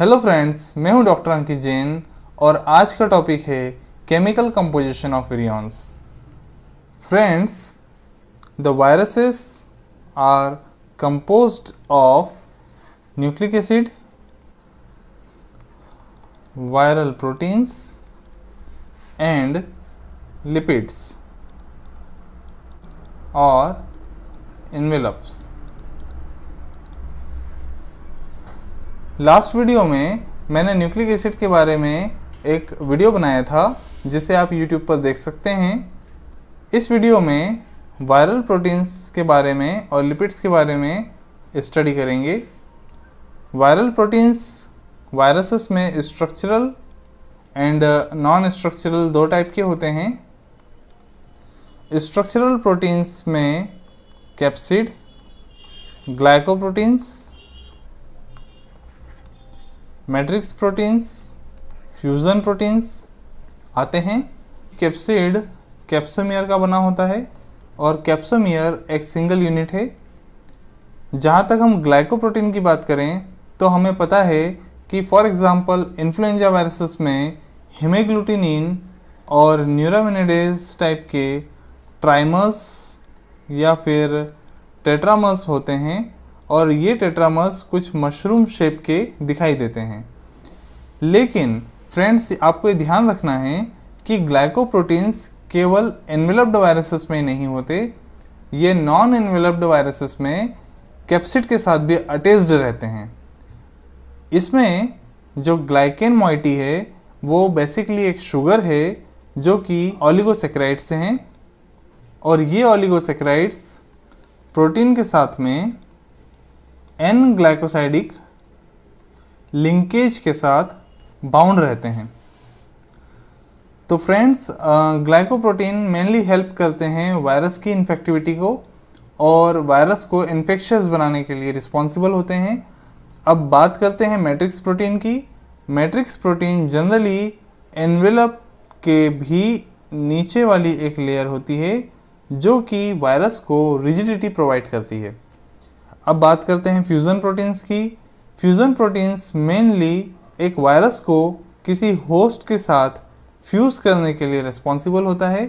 Hello friends मैं हूं doctor अंकित जैन और आज का टॉपिक है chemical composition of virions friends the viruses are compose of nucleic acid viral proteins and lipids और इनवेलप्स लास्ट वीडियो में मैंने न्यूक्लिक एसिड के बारे में एक वीडियो बनाया था जिसे आप यूट्यूब पर देख सकते हैं इस वीडियो में वायरल प्रोटीन्स के बारे में और लिपिड्स के बारे में स्टडी करेंगे वायरल प्रोटीन्स वायरसेस में स्ट्रक्चरल एंड नॉन स्ट्रक्चरल दो टाइप के होते हैं स्ट्रक्चरल प्रोटीन्स में capsid glycoproteins matrix proteins fusion proteins आते हैं कैप्सिड कैप्सोमियर का बना होता है और कैप्सोमियर एक सिंगल यूनिट है जहाँ तक हम ग्लाइकोप्रोटीन की बात करें तो हमें पता है कि फॉर एग्ज़ाम्पल इन्फ्लुएंजा वायरसेस में हेमेग्लूटिनिन और न्यूरामिनेडेज टाइप के ट्राइमस या फिर टेट्रामस होते हैं और ये टेट्रामस कुछ मशरूम शेप के दिखाई देते हैं लेकिन फ्रेंड्स आपको ये ध्यान रखना है कि ग्लाइकोप्रोटीन्स केवल एनवेलप्ड वायरसेस में नहीं होते ये नॉन एनवेलप्ड वायरसेस में कैप्सिड के साथ भी अटैच्ड रहते हैं इसमें जो ग्लाइकेन मॉइटी है वो बेसिकली एक शुगर है जो कि ऑलिगोसेक्राइड से हैं और ये ऑलिगोसेक्राइड्स प्रोटीन के साथ में एन ग्लाइकोसाइडिक लिंकेज के साथ बाउंड रहते हैं तो फ्रेंड्स ग्लाइकोप्रोटीन मेनली हेल्प करते हैं वायरस की इन्फेक्टिविटी को और वायरस को इन्फेक्शस बनाने के लिए रिस्पॉन्सिबल होते हैं अब बात करते हैं मैट्रिक्स प्रोटीन की मैट्रिक्स प्रोटीन जनरली एनवेलप के भी नीचे वाली एक लेयर होती है जो कि वायरस को रिजिडिटी प्रोवाइड करती है अब बात करते हैं फ्यूज़न प्रोटीन्स की फ्यूज़न प्रोटीन्स मेनली एक वायरस को किसी होस्ट के साथ फ्यूज़ करने के लिए रिस्पॉन्सिबल होता है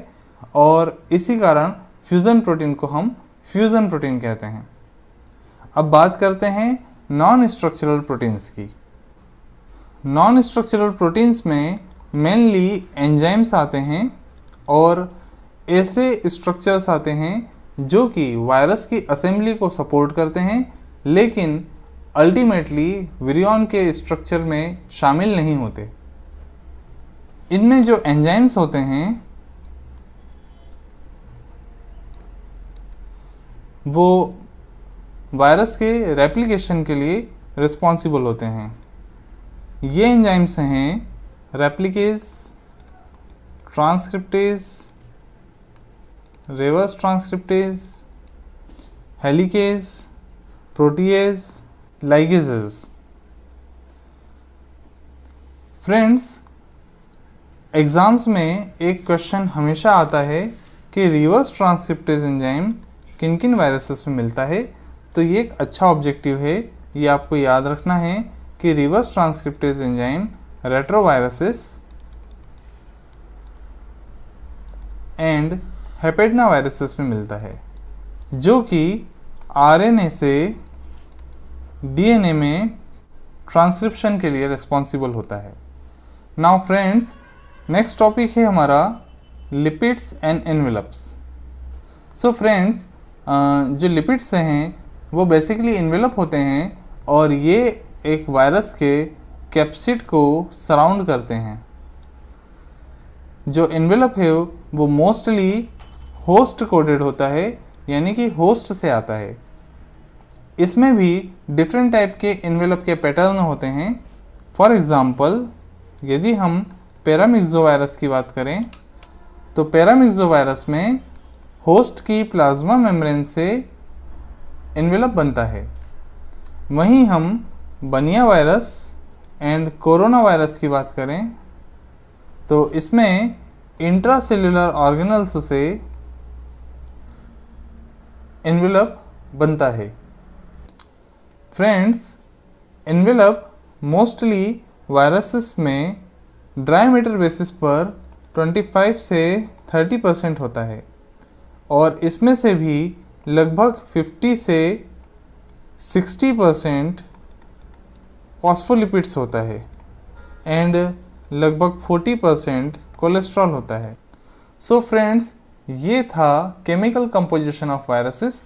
और इसी कारण फ्यूज़न प्रोटीन को हम फ्यूज़न प्रोटीन कहते हैं अब बात करते हैं नॉन स्ट्रक्चरल प्रोटीन्स की नॉन स्ट्रक्चरल प्रोटीन्स में मेनली एंजाइम्स आते हैं और ऐसे स्ट्रक्चर्स आते हैं जो कि वायरस की असेंबली को सपोर्ट करते हैं लेकिन अल्टीमेटली विरियन के स्ट्रक्चर में शामिल नहीं होते इनमें जो एंजाइम्स होते हैं वो वायरस के रेप्लिकेशन के लिए रिस्पॉन्सिबल होते हैं ये एंजाइम्स हैं replicase transcriptase reverse transcriptase helicase, protease, ligases. Friends exams में एक क्वेश्चन हमेशा आता है कि रिवर्स ट्रांसक्रिप्टेज एंजाइम किन किन वायरसेस में मिलता है तो ये एक अच्छा ऑब्जेक्टिव है ये आपको याद रखना है कि reverse transcriptase enzyme retroviruses and hepadnaviruses में मिलता है जो कि आरएनए से डीएनए में ट्रांसक्रिप्शन के लिए रिस्पॉन्सिबल होता है नाउ फ्रेंड्स नेक्स्ट टॉपिक है हमारा lipids and envelopes so friends जो लिपिड्स हैं वो बेसिकली इन्वेलप होते हैं और ये एक वायरस के कैप्सिड को सराउंड करते हैं जो इन्वेलप है वो मोस्टली होस्ट कोडेड होता है यानी कि होस्ट से आता है इसमें भी डिफरेंट टाइप के इन्वेलप के पैटर्न होते हैं फॉर एग्ज़ाम्पल यदि हम पैरामिक्जो वायरस की बात करें तो पैरामिक्जो वायरस में होस्ट की प्लाज्मा मेम्ब्रेन से इन्वेलप बनता है वहीं हम बनिया वायरस एंड कोरोना वायरस की बात करें तो इसमें इंट्रासेल्यूलर ऑर्गेनल्स से एनवेलप बनता है फ्रेंड्स एनवेलप मोस्टली वायरसेस में ड्राई मेटर बेसिस पर 25 से 30 परसेंट होता है और इसमें से भी लगभग 50 से 60 परसेंट फॉस्फोलिपिड्स होता है एंड लगभग 40 परसेंट कोलेस्ट्रॉल होता है सो so फ्रेंड्स ये था केमिकल कंपोजिशन ऑफ वायरसेस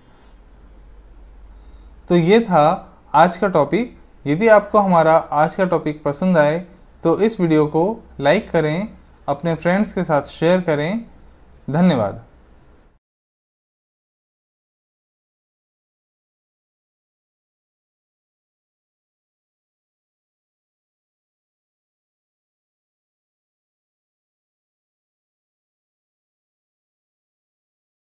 तो ये था आज का टॉपिक यदि आपको हमारा आज का टॉपिक पसंद आए तो इस वीडियो को लाइक करें अपने फ्रेंड्स के साथ शेयर करें धन्यवाद